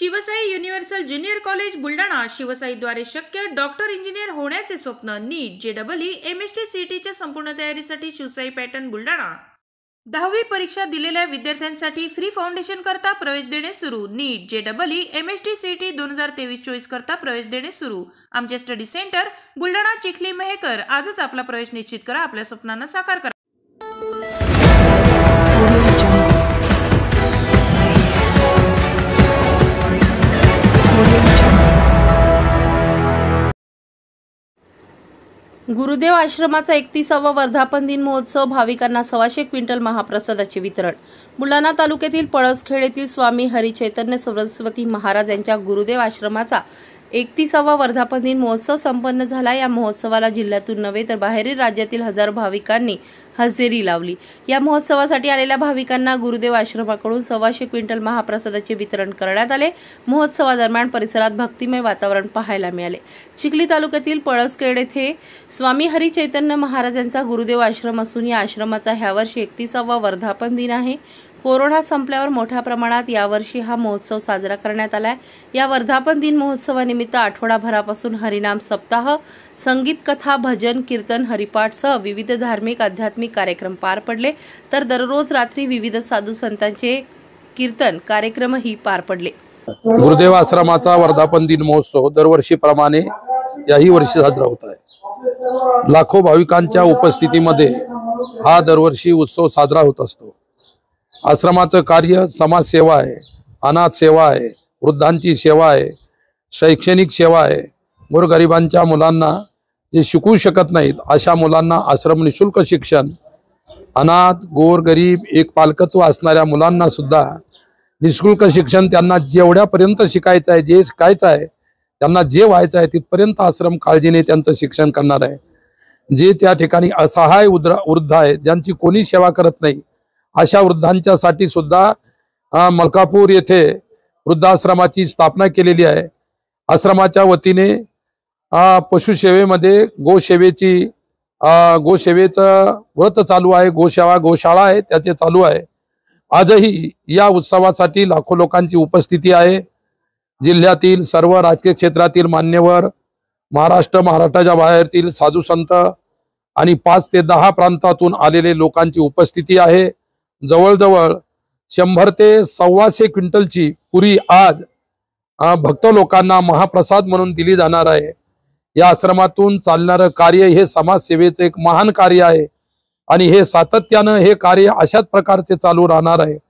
Shivsai universal junior college Buldhana शिवसाईद्वारे शक्य doctor engineer होण्याचे स्वप्न NEET J double E M S T C संपूर्ण तयारीसाठी शिवसाई पॅटर्न बुलढाणा दहावी परीक्षा दिलेल्या विद्यार्थ्यांसाठी फ्री फाउंडेशन करता प्रवेश देणे सुरू NEET J double E M S T C T दोन हजार तेवीस चोवीस करता प्रवेश देणे सुरू आमचे स्टडी सेंटर बुलढाणा चिखली मेहकर आजच आपला प्रवेश निश्चित करा आपल्या स्वप्नांना साकार करा गुरुदेव आश्रमाचा एकतीसावा वर्धापन दिन महोत्सव भाविकांना सव्वाशे क्विंटल महाप्रसादाचे वितरण बुलढाणा तालुक्यातील पळसखेड येथील स्वामी हरिचैतन्य सरस्वती महाराज यांच्या गुरुदेव आश्रमाचा एकतीसावा वर्धापन दिन महोत्सव संपन्न झाला या महोत्सवाला जिल्ह्यातून नव्हे तर बाहेरील राज्यातील हजारो भाविकांनी हजेरी लावली या महोत्सवासाठी आलेल्या भाविकांना गुरुदेव आश्रमाकडून सव्वाशे क्विंटल महाप्रसादाचे वितरण करण्यात आले महोत्सवादरम्यान परिसरात भक्तिमय वातावरण पाहायला मिळाले चिखली तालुक्यातील पळसखेड येथे स्वामी हरी चैतन्य महाराजांचा गुरुदेव आश्रम असून या आश्रमाचा ह्या वर्षी एकतीसावा वर्धापन दिन आहे कोरोना संपल्यावर मोठ्या प्रमाणात यावर्षी हा महोत्सव साजरा करण्यात आलाय या वर्धापन दिन महोत्सवानिमित्त आठवडाभरापासून हरिनाम सप्ताह संगीत कथा भजन कीर्तन हरिपाठ सह विविध धार्मिक आध्यात्मिक कार्यक्रम पार पडले तर दररोज रात्री विविध साधू संतांचे कीर्तन कार्यक्रमही पार पडले गुरुदेव आश्रमाचा वर्धापन दिन महोत्सव दरवर्षीप्रमाणे याही वर्षी साजरा होत आहे लाखो भाविकांच्या उपस्थितीमध्ये हा दरवर्षी उत्सव साजरा होत असतो आश्रमाचं कार्य समाजसेवा आहे अनाथ सेवा आहे वृद्धांची सेवा आहे शैक्षणिक सेवा आहे गोरगरिबांच्या मुलांना जे शिकू शकत नाहीत अशा मुलांना आश्रम निशुल्क शिक्षण अनाथ गोरगरीब एक पालकत्व असणाऱ्या मुलांना सुद्धा निशुल्क शिक्षण त्यांना जेवढ्यापर्यंत शिकायचं आहे जे शिकायचं आहे त्यांना जे व्हायचं आहे तिथपर्यंत आश्रम काळजीने त्यांचं शिक्षण करणार आहे जे त्या ठिकाणी असहाय उद्र वृद्ध आहे ज्यांची कोणी सेवा करत नाही अशा वृद्धांच्यासाठी सुद्धा मलकापूर येथे वृद्धाश्रमाची स्थापना केलेली आहे आश्रमाच्या वतीने पशुसेवेमध्ये गोसेवेची गोसेवेचं व्रत चालू आहे गोशाळा गोशाळा आहे त्याचे चालू आहे आजही या उत्सवासाठी लाखो लोकांची उपस्थिती आहे जिल्ह्यातील सर्व राजकीय क्षेत्रातील मान्यवर महाराष्ट्र महाराष्ट्राच्या बाहेरतील साधू संत आणि पाच ते दहा प्रांतातून आलेले लोकांची उपस्थिती आहे जवळजवळ शंभर ते सव्वाशे क्विंटलची पुरी आज भक्त लोकांना महाप्रसाद म्हणून दिली जाणार आहे या आश्रमातून चालणारं कार्य हे समाजसेवेचं एक महान कार्य आहे आणि हे सातत्यानं हे कार्य अशाच प्रकारचे चालू राहणार आहे